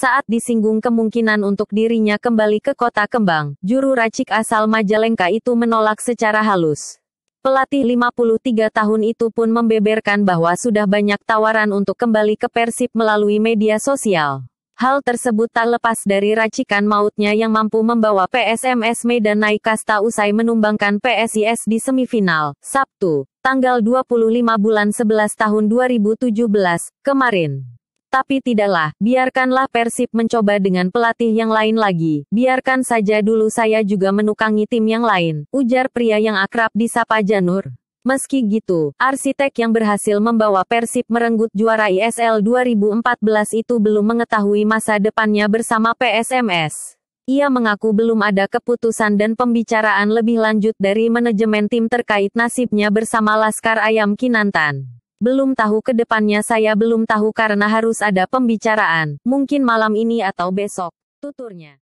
saat disinggung kemungkinan untuk dirinya kembali ke kota kembang. Juru racik asal Majalengka itu menolak secara halus. Pelatih 53 tahun itu pun membeberkan bahwa sudah banyak tawaran untuk kembali ke Persib melalui media sosial. Hal tersebut tak lepas dari racikan mautnya yang mampu membawa PSMS Medan naik kasta usai menumbangkan PSIS di semifinal, Sabtu, tanggal 25 bulan 11 tahun 2017, kemarin. Tapi tidaklah, biarkanlah Persib mencoba dengan pelatih yang lain lagi. Biarkan saja dulu saya juga menukangi tim yang lain, ujar pria yang akrab disapa Janur. Meski gitu, arsitek yang berhasil membawa Persib merenggut juara ISL 2014 itu belum mengetahui masa depannya bersama PSMS. Ia mengaku belum ada keputusan dan pembicaraan lebih lanjut dari manajemen tim terkait nasibnya bersama Laskar Ayam Kinantan. Belum tahu ke depannya saya belum tahu karena harus ada pembicaraan, mungkin malam ini atau besok, tuturnya.